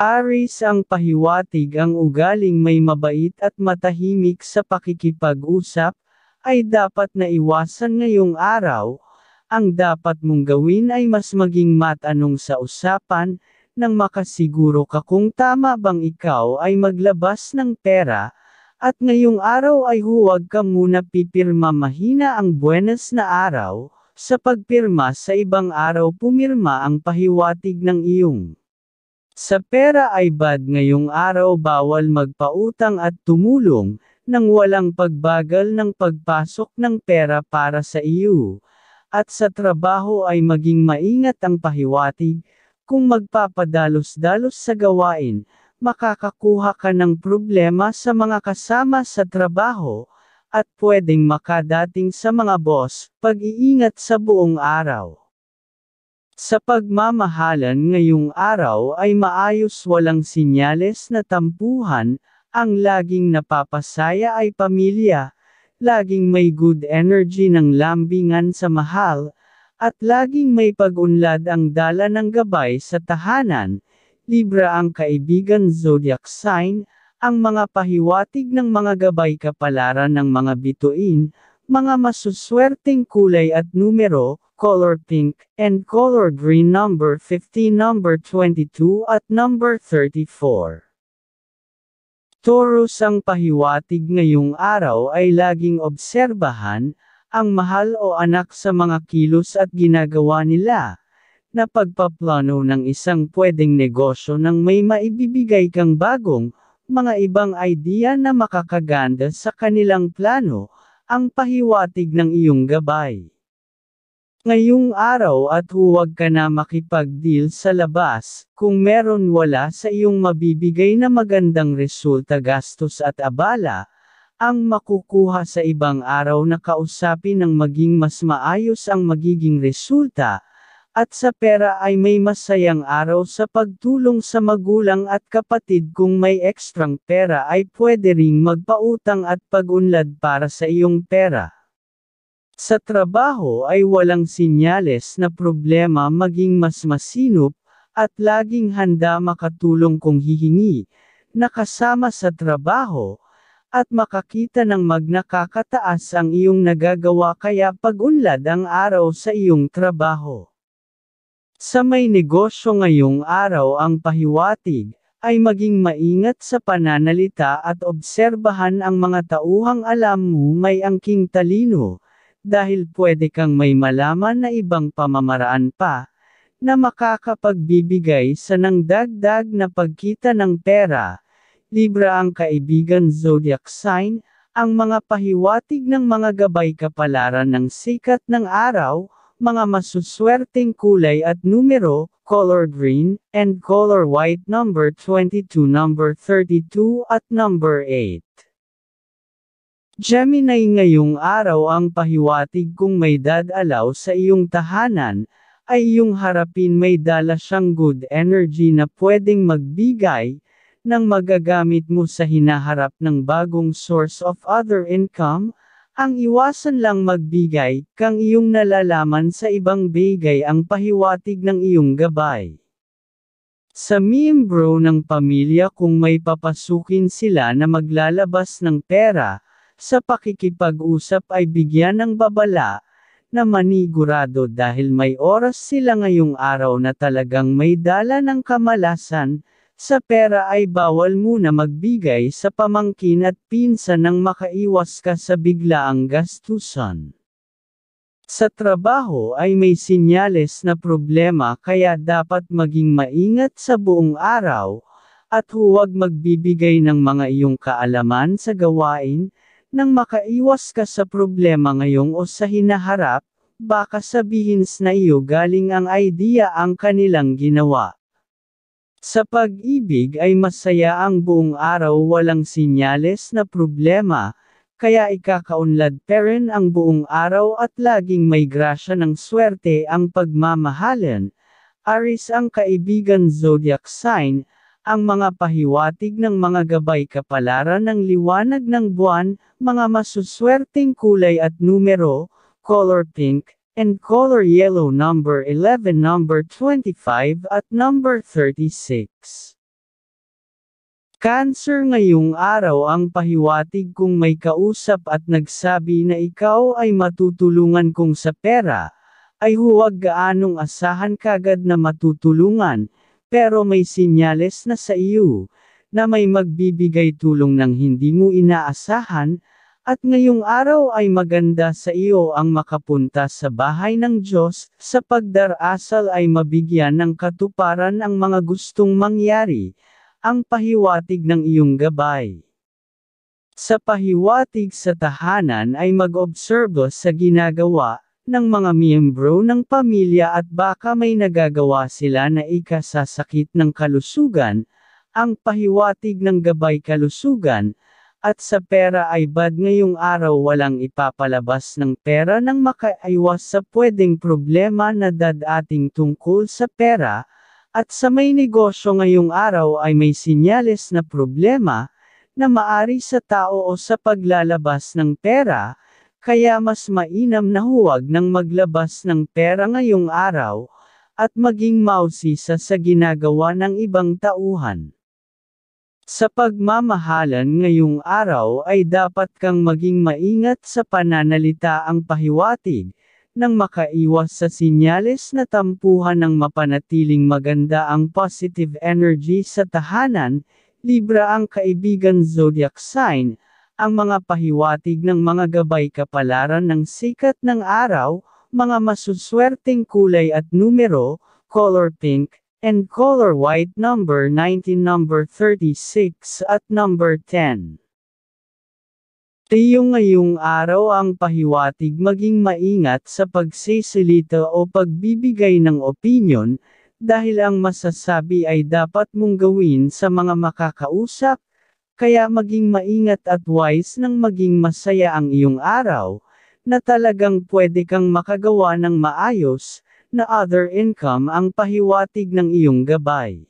Aris ang pahiwatig ang ugaling may mabait at matahimik sa pakikipag-usap, ay dapat na iwasan ngayong araw. Ang dapat mong gawin ay mas maging matanong sa usapan, nang makasiguro ka kung tama bang ikaw ay maglabas ng pera, at ngayong araw ay huwag ka muna pipirma mahina ang buenas na araw, sa pagpirma sa ibang araw pumirma ang pahiwatig ng iyong sa pera ay bad ngayong araw bawal magpautang at tumulong, nang walang pagbagal ng pagpasok ng pera para sa iyo. At sa trabaho ay maging maingat ang pahiwatig, kung magpapadalos-dalos sa gawain, makakakuha ka ng problema sa mga kasama sa trabaho, at pwedeng makadating sa mga boss, pag-iingat sa buong araw. Sa pagmamahalan ngayong araw ay maayos walang sinyales na tampuhan, ang laging napapasaya ay pamilya, laging may good energy ng lambingan sa mahal, at laging may pag-unlad ang dala ng gabay sa tahanan, Libra ang kaibigan zodiac sign, ang mga pahiwatig ng mga gabay kapalaran ng mga bituin, mga masuswerteng kulay at numero, color pink, and color green number 50 number 22 at number 34. Taurus ang pahiwatig ngayong araw ay laging obserbahan, ang mahal o anak sa mga kilos at ginagawa nila, na pagpaplano ng isang pwedeng negosyo nang may maibibigay kang bagong, mga ibang idea na makakaganda sa kanilang plano, ang pahiwatig ng iyong gabay. Ngayong araw at huwag ka na makipag-deal sa labas, kung meron wala sa iyong mabibigay na magandang resulta gastos at abala, ang makukuha sa ibang araw na kausapin ng maging mas maayos ang magiging resulta, at sa pera ay may masayang araw sa pagtulong sa magulang at kapatid kung may ekstrang pera ay pwede ring magpautang at pagunlad para sa iyong pera. Sa trabaho ay walang sinyales na problema maging mas masinop, at laging handa makatulong kung hihingi, nakasama sa trabaho, at makakita ng magnakakataas ang iyong nagagawa kaya pag-unlad ang araw sa iyong trabaho. Sa may negosyo ngayong araw ang pahiwatig, ay maging maingat sa pananalita at obserbahan ang mga tauhang alam mo may angking talino, dahil pwede kang may malaman na ibang pamamaraan pa, na makakapagbibigay sa nang dagdag na pagkita ng pera. Libra ang kaibigan zodiac sign, ang mga pahiwatig ng mga gabay kapalaran ng sikat ng araw, mga masuswerteng kulay at numero, color green, and color white number 22 number 32 at number 8. Gemini ngayong araw ang pahiwatig kung may dadalaw sa iyong tahanan, ay iyong harapin may dala siyang good energy na pwedeng magbigay, nang magagamit mo sa hinaharap ng bagong source of other income, ang iwasan lang magbigay, kang iyong nalalaman sa ibang bigay ang pahiwatig ng iyong gabay. Sa miyembro ng pamilya kung may papasukin sila na maglalabas ng pera, sa pakikipag-usap ay bigyan ng babala, na manigurado dahil may oras sila ngayong araw na talagang may dala ng kamalasan, sa pera ay bawal muna magbigay sa pamangkin at pinsan nang makaiwas ka sa biglaang gastusan. Sa trabaho ay may sinyales na problema kaya dapat maging maingat sa buong araw, at huwag magbibigay ng mga iyong kaalaman sa gawain, nang makaiwas ka sa problema ngayong o sa hinaharap, baka sabihin na iyo galing ang idea ang kanilang ginawa. Sa pag-ibig ay masaya ang buong araw walang sinyales na problema, kaya ikakaunlad peren ang buong araw at laging may grasya ng swerte ang pagmamahalan. Aris ang kaibigan zodiac sign, ang mga pahiwatig ng mga gabay kapalaran ng liwanag ng buwan, mga masuswerteng kulay at numero, color pink, and color yellow number 11 number 25 at number 36. Cancer ngayong araw ang pahiwatig kung may kausap at nagsabi na ikaw ay matutulungan kung sa pera, ay huwag gaanong asahan kagad na matutulungan, pero may sinyales na sa iyo, na may magbibigay tulong ng hindi mo inaasahan, at ngayong araw ay maganda sa iyo ang makapunta sa bahay ng Diyos, sa pagdarasal ay mabigyan ng katuparan ang mga gustong mangyari, ang pahiwatig ng iyong gabay. Sa pahiwatig sa tahanan ay mag-obserbo sa ginagawa, ng mga miyembro ng pamilya at baka may nagagawa sila na ikasasakit ng kalusugan, ang pahiwatig ng gabay kalusugan, at sa pera ay bad ngayong araw walang ipapalabas ng pera nang makaiwas sa pwedeng problema na dadating tungkol sa pera, at sa may negosyo ngayong araw ay may sinyales na problema, na maari sa tao o sa paglalabas ng pera, kaya mas mainam na huwag nang maglabas ng pera ngayong araw, at maging mausisa sa ginagawa ng ibang tauhan. Sa pagmamahalan ngayong araw ay dapat kang maging maingat sa pananalita ang pahiwatig, nang makaiwas sa sinyales na tampuhan ng mapanatiling maganda ang positive energy sa tahanan, Libra ang kaibigan zodiac sign, ang mga pahiwatig ng mga gabay kapalaran ng sikat ng araw, mga masuswerteng kulay at numero, color pink, and color white number 19 number 36 at number 10. Tiyong ngayong araw ang pahiwatig maging maingat sa pagsisilita o pagbibigay ng opinion, dahil ang masasabi ay dapat mong gawin sa mga makakausap, kaya maging maingat at wise nang maging masaya ang iyong araw, na talagang pwede kang makagawa ng maayos, na other income ang pahiwatig ng iyong gabay.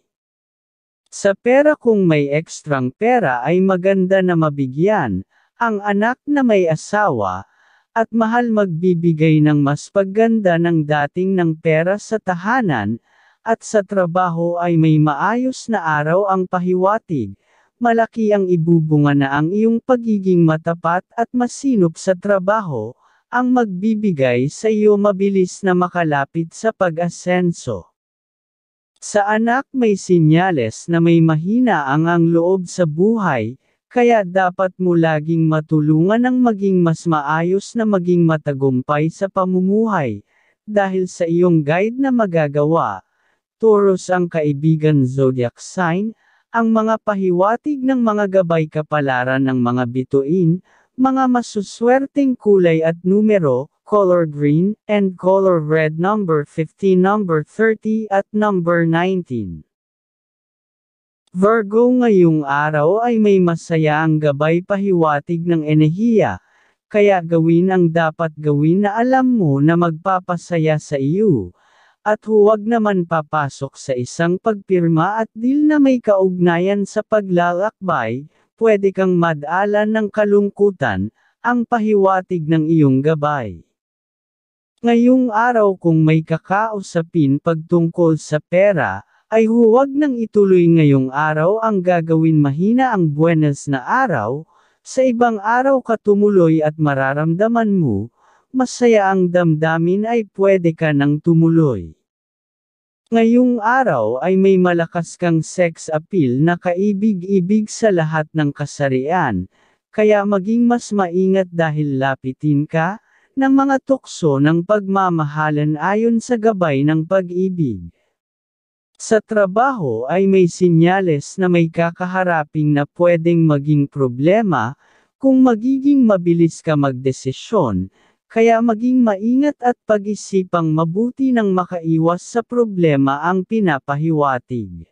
Sa pera kung may ekstrang pera ay maganda na mabigyan, ang anak na may asawa, at mahal magbibigay ng mas pagganda ng dating ng pera sa tahanan, at sa trabaho ay may maayos na araw ang pahiwatig, malaki ang ibubunga na ang iyong pagiging matapat at masinop sa trabaho, ang magbibigay sa iyo mabilis na makalapit sa pag-asenso. Sa anak may sinyales na may mahina ang ang loob sa buhay, kaya dapat mo laging matulungan ang maging mas maayos na maging matagumpay sa pamumuhay, dahil sa iyong guide na magagawa, Taurus ang kaibigan zodiac sign, ang mga pahiwatig ng mga gabay kapalaran ng mga bituin, mga masuswerteng kulay at numero, color green, and color red number 15 number 30 at number 19. Virgo ngayong araw ay may masaya ang gabay pahiwatig ng enerhiya, kaya gawin ang dapat gawin na alam mo na magpapasaya sa iyo, at huwag naman papasok sa isang pagpirma at deal na may kaugnayan sa paglalakbay, pwede kang madala ng kalungkutan, ang pahiwatig ng iyong gabay. Ngayong araw kung may kakausapin pagtungkol sa pera, ay huwag nang ituloy ngayong araw ang gagawin mahina ang buenas na araw, sa ibang araw ka tumuloy at mararamdaman mo, masaya ang damdamin ay pwede ka nang tumuloy. Ngayong araw ay may malakas kang sex appeal na kaibig-ibig sa lahat ng kasarian, kaya maging mas maingat dahil lapitin ka ng mga tukso ng pagmamahalan ayon sa gabay ng pag-ibig. Sa trabaho ay may sinyales na may kakaharaping na pwedeng maging problema kung magiging mabilis ka magdesisyon kaya maging maingat at pag-isipang mabuti nang makaiwas sa problema ang pinapahiwatig.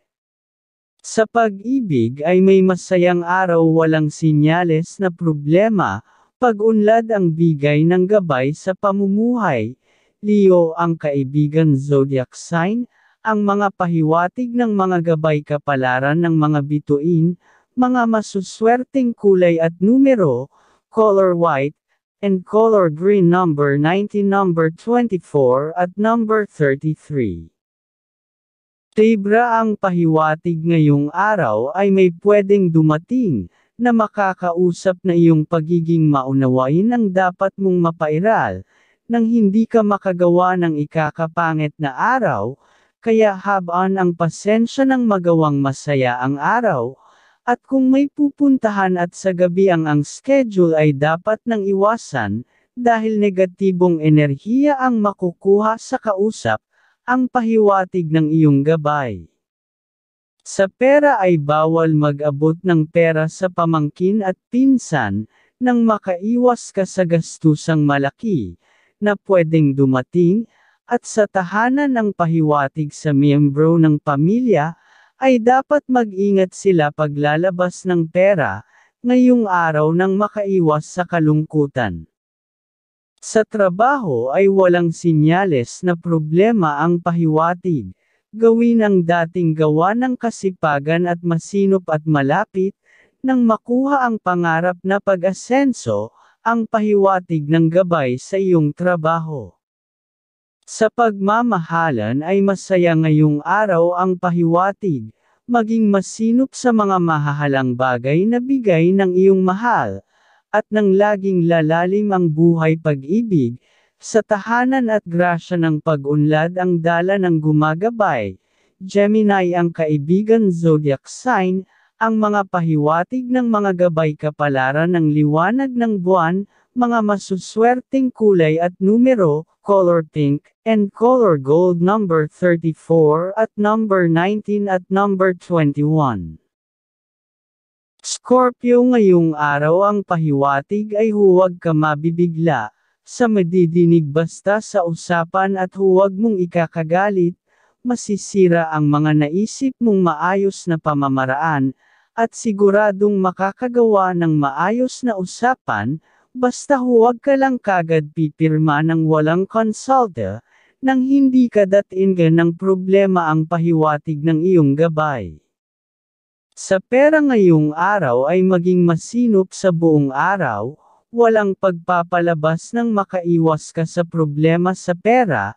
Sa pag-ibig ay may masayang araw walang sinyales na problema, pag-unlad ang bigay ng gabay sa pamumuhay, Leo ang kaibigan zodiac sign, ang mga pahiwatig ng mga gabay kapalaran ng mga bituin, mga masuswerteng kulay at numero, color white, and color green number 90 number 24 at number 33. Tibra ang pahiwatig ngayong araw ay may pwedeng dumating, na makakausap na iyong pagiging maunawain ang dapat mong mapairal, nang hindi ka makagawa ng ikakapangit na araw, kaya habaan ang pasensya ng magawang masaya ang araw, at kung may pupuntahan at sa gabi ang ang schedule ay dapat nang iwasan, dahil negatibong enerhiya ang makukuha sa kausap, ang pahiwatig ng iyong gabay. Sa pera ay bawal mag-abot ng pera sa pamangkin at pinsan, nang makaiwas ka sa gastusang malaki, na pwedeng dumating, at sa tahanan ng pahiwatig sa miyembro ng pamilya, ay dapat mag-ingat sila paglalabas ng pera, ngayong araw nang makaiwas sa kalungkutan. Sa trabaho ay walang sinyales na problema ang pahiwatig, gawin ang dating gawa ng kasipagan at masinop at malapit, nang makuha ang pangarap na pag-asenso, ang pahiwatig ng gabay sa iyong trabaho. Sa pagmamahalan ay masaya ngayong araw ang pahiwatig, maging masinop sa mga mahahalang bagay na bigay ng iyong mahal, at nang laging lalalim ang buhay pag-ibig, sa tahanan at grasya ng pag-unlad ang dala ng gumagabay. Gemini ang kaibigan zodiac sign, ang mga pahiwatig ng mga gabay kapalaran ng liwanag ng buwan, mga masuswerteng kulay at numero, color pink, and color gold number 34 at number 19 at number 21. Scorpio ngayong araw ang pahiwatig ay huwag ka mabibigla, sa madidinig basta sa usapan at huwag mong ikakagalit, masisira ang mga naisip mong maayos na pamamaraan, at siguradong makakagawa ng maayos na usapan, basta huwag ka lang kagad pipirma ng walang konsulta, nang hindi ka datingan ng problema ang pahiwatig ng iyong gabay. Sa pera ngayong araw ay maging masinop sa buong araw, walang pagpapalabas ng makaiwas ka sa problema sa pera,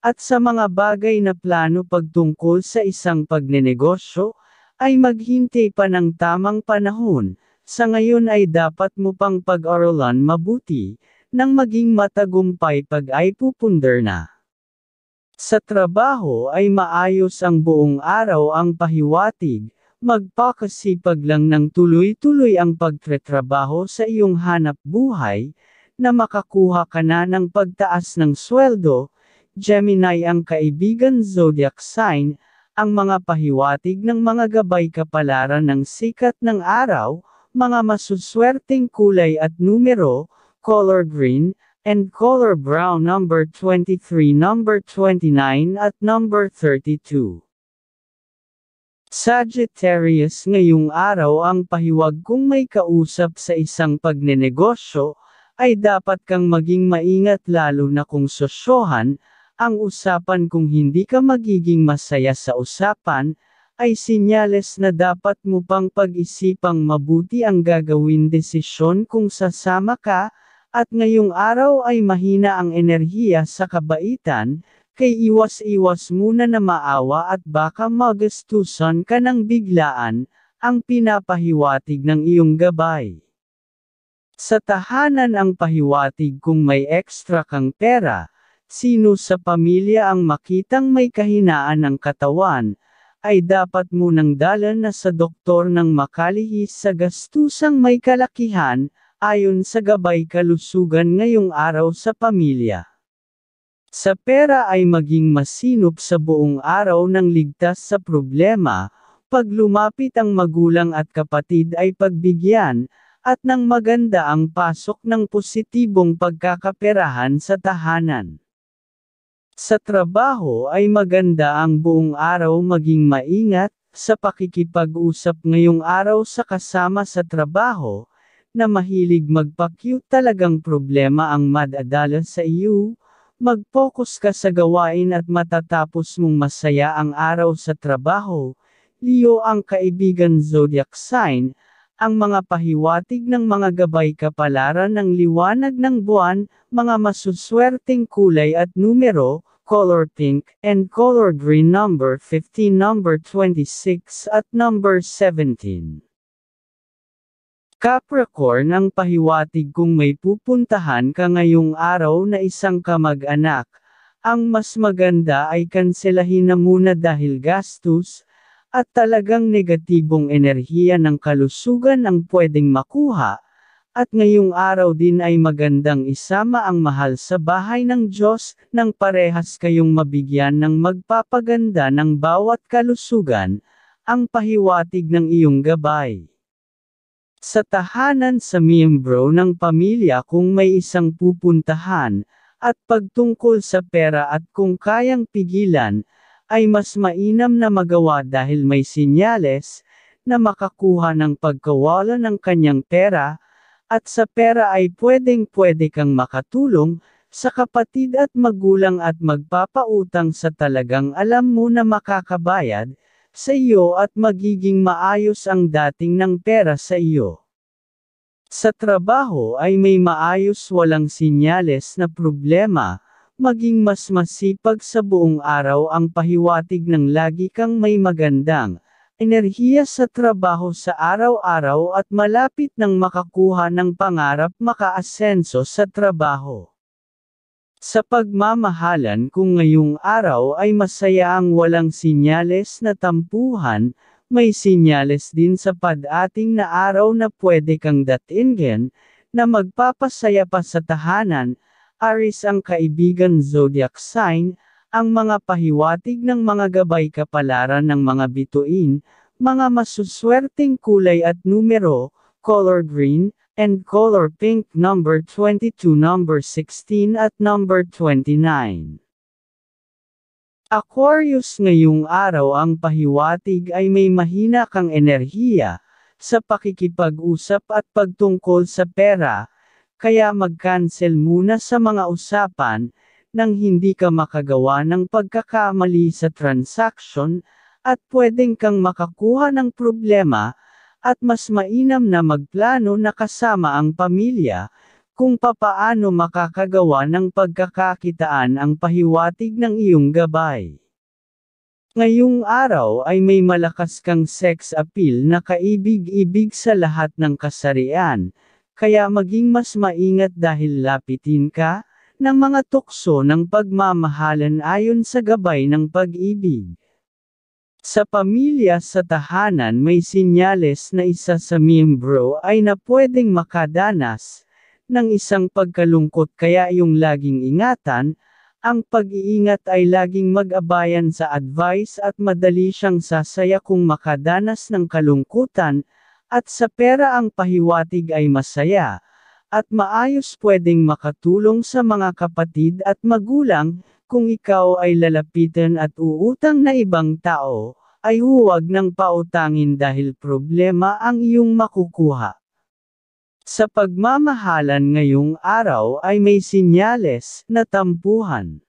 at sa mga bagay na plano pagtungkol sa isang pagnenegosyo, ay maghintay pa ng tamang panahon, sa ngayon ay dapat mo pang pag-aralan mabuti, nang maging matagumpay pag ay pupunder na. Sa trabaho ay maayos ang buong araw ang pahiwatig, magpakasipag lang ng tuloy-tuloy ang pagtratrabaho sa iyong hanap buhay, na makakuha ka na ng pagtaas ng sweldo, Gemini ang kaibigan zodiac sign, ang mga pahiwatig ng mga gabay kapalaran ng sikat ng araw, mga masuswerteng kulay at numero, color green, and color brown number 23, number 29 at number 32. Sagittarius ngayong araw ang pahiwag kung may kausap sa isang pagnenegosyo, ay dapat kang maging maingat lalo na kung sosyohan, ang usapan kung hindi ka magiging masaya sa usapan, ay sinyales na dapat mo pang pag-isipang mabuti ang gagawin desisyon kung sasama ka, at ngayong araw ay mahina ang enerhiya sa kabaitan, kay iwas-iwas muna na maawa at baka magastusan ka ng biglaan, ang pinapahiwatig ng iyong gabay. Sa tahanan ang pahiwatig kung may ekstra kang pera, sino sa pamilya ang makitang may kahinaan ng katawan, ay dapat munang dalan na sa doktor ng makalihis sa gastusang may kalakihan, ayon sa gabay kalusugan ngayong araw sa pamilya. Sa pera ay maging masinop sa buong araw ng ligtas sa problema, pag lumapit ang magulang at kapatid ay pagbigyan, at nang maganda ang pasok ng positibong pagkakaperahan sa tahanan. Sa trabaho ay maganda ang buong araw maging maingat, sa pakikipag-usap ngayong araw sa kasama sa trabaho, na mahilig magpa-cute talagang problema ang madadala sa iyo, mag-focus ka sa gawain at matatapos mong masaya ang araw sa trabaho, Leo ang kaibigan zodiac sign, ang mga pahiwatig ng mga gabay kapalaran ng liwanag ng buwan, mga masuswerteng kulay at numero, color pink, and color green number 15 number 26 at number 17. Capricorn ang pahiwatig kung may pupuntahan ka ngayong araw na isang kamag-anak, ang mas maganda ay kanselahin na muna dahil gastos, at talagang negatibong enerhiya ng kalusugan ang pwedeng makuha, at ngayong araw din ay magandang isama ang mahal sa bahay ng Diyos, nang parehas kayong mabigyan ng magpapaganda ng bawat kalusugan, ang pahiwatig ng iyong gabay. Sa tahanan sa miyembro ng pamilya kung may isang pupuntahan, at pagtungkol sa pera at kung kayang pigilan, ay mas mainam na magawa dahil may sinyales na makakuha ng pagkawala ng kanyang pera, at sa pera ay pwedeng-pwede kang makatulong sa kapatid at magulang at magpapautang sa talagang alam mo na makakabayad sa iyo at magiging maayos ang dating ng pera sa iyo. Sa trabaho ay may maayos walang sinyales na problema, Maging mas masipag sa buong araw ang pahiwatig ng lagi kang may magandang enerhiya sa trabaho sa araw-araw at malapit ng makakuha ng pangarap makaasenso sa trabaho. Sa pagmamahalan kung ngayong araw ay masaya ang walang sinyales na tampuhan, may sinyales din sa padating na araw na pwede kang datingin, na magpapasaya pa sa tahanan, Aris ang kaibigan zodiac sign, ang mga pahiwatig ng mga gabay kapalaran ng mga bituin, mga masuswerteng kulay at numero, color green, and color pink number 22 number 16 at number 29. Aquarius ngayong araw ang pahiwatig ay may mahina kang enerhiya, sa pakikipag-usap at pagtungkol sa pera, kaya mag-cancel muna sa mga usapan, nang hindi ka makagawa ng pagkakamali sa transaction, at pwedeng kang makakuha ng problema, at mas mainam na magplano na kasama ang pamilya, kung papaano makakagawa ng pagkakakitaan ang pahiwatig ng iyong gabay. Ngayong araw ay may malakas kang sex appeal na kaibig-ibig sa lahat ng kasarian, kaya maging mas maingat dahil lapitin ka ng mga tukso ng pagmamahalan ayon sa gabay ng pag-ibig. Sa pamilya sa tahanan may sinyales na isa sa miyembro ay na pwedeng makadanas ng isang pagkalungkot kaya yung laging ingatan, ang pag-iingat ay laging mag-abayan sa advice at madali siyang sasaya kung makadanas ng kalungkutan, at sa pera ang pahiwatig ay masaya, at maayos pwedeng makatulong sa mga kapatid at magulang, kung ikaw ay lalapitan at uutang na ibang tao, ay huwag nang pautangin dahil problema ang iyong makukuha. Sa pagmamahalan ngayong araw ay may sinyales na tampuhan.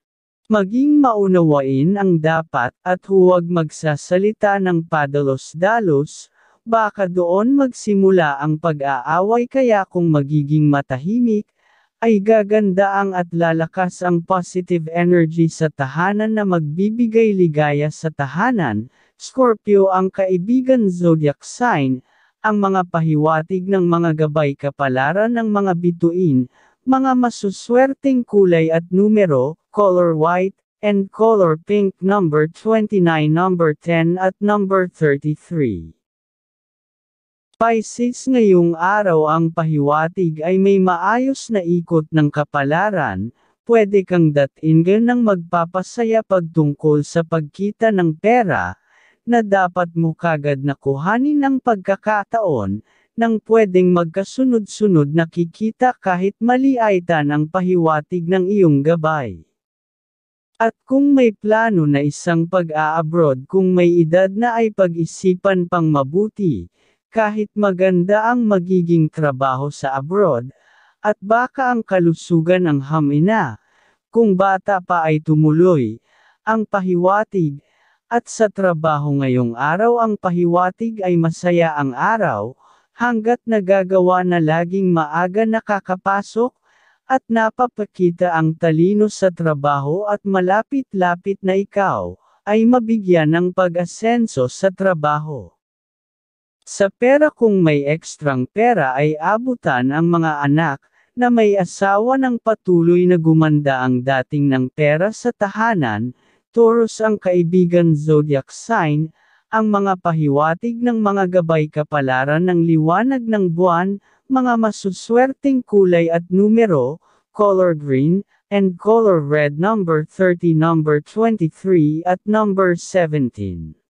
Maging maunawain ang dapat at huwag magsasalita ng padalos-dalos, Baka doon magsimula ang pag-aaway kaya kung magiging matahimik, ay gaganda ang at lalakas ang positive energy sa tahanan na magbibigay ligaya sa tahanan. Scorpio ang kaibigan zodiac sign, ang mga pahiwatig ng mga gabay kapalaran ng mga bituin, mga masuswerteng kulay at numero, color white, and color pink number 29 number 10 at number 33. Pisces ngayong araw ang pahiwatig ay may maayos na ikot ng kapalaran, pwede kang datin ng magpapasaya pagtungkol sa pagkita ng pera, na dapat mo kagad nakuhanin ng pagkakataon, nang pwedeng magkasunod-sunod na kikita kahit mali maliaitan ang pahiwatig ng iyong gabay. At kung may plano na isang pag-aabroad kung may edad na ay pag-isipan pang mabuti, kahit maganda ang magiging trabaho sa abroad, at baka ang kalusugan ang hamina, kung bata pa ay tumuloy, ang pahiwatig, at sa trabaho ngayong araw ang pahiwatig ay masaya ang araw, hanggat nagagawa na laging maaga nakakapasok, at napapakita ang talino sa trabaho at malapit-lapit na ikaw, ay mabigyan ng pag-asenso sa trabaho. Sa pera kung may ekstrang pera ay abutan ang mga anak, na may asawa ng patuloy na gumanda ang dating ng pera sa tahanan, Taurus ang kaibigan zodiac sign, ang mga pahiwatig ng mga gabay kapalaran ng liwanag ng buwan, mga masuswerteng kulay at numero, color green, and color red number 30 number 23 at number 17.